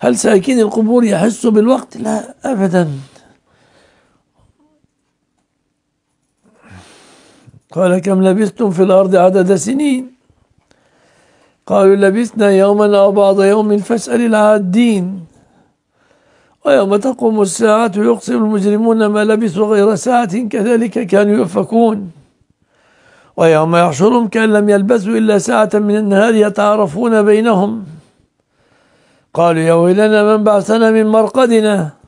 هل ساكين القبور يحس بالوقت لا أبدا قال كم لبثتم في الأرض عدد سنين قالوا لبثنا يوما أو بعض يوم فاسأل العادين ويوم تقوم الساعة يقسم المجرمون ما لبثوا غير ساعة كذلك كانوا يؤفكون ويوم يحشرهم كأن لم يلبثوا إلا ساعة من النهار يتعارفون بينهم قالوا يا ويلنا من بعثنا من مرقدنا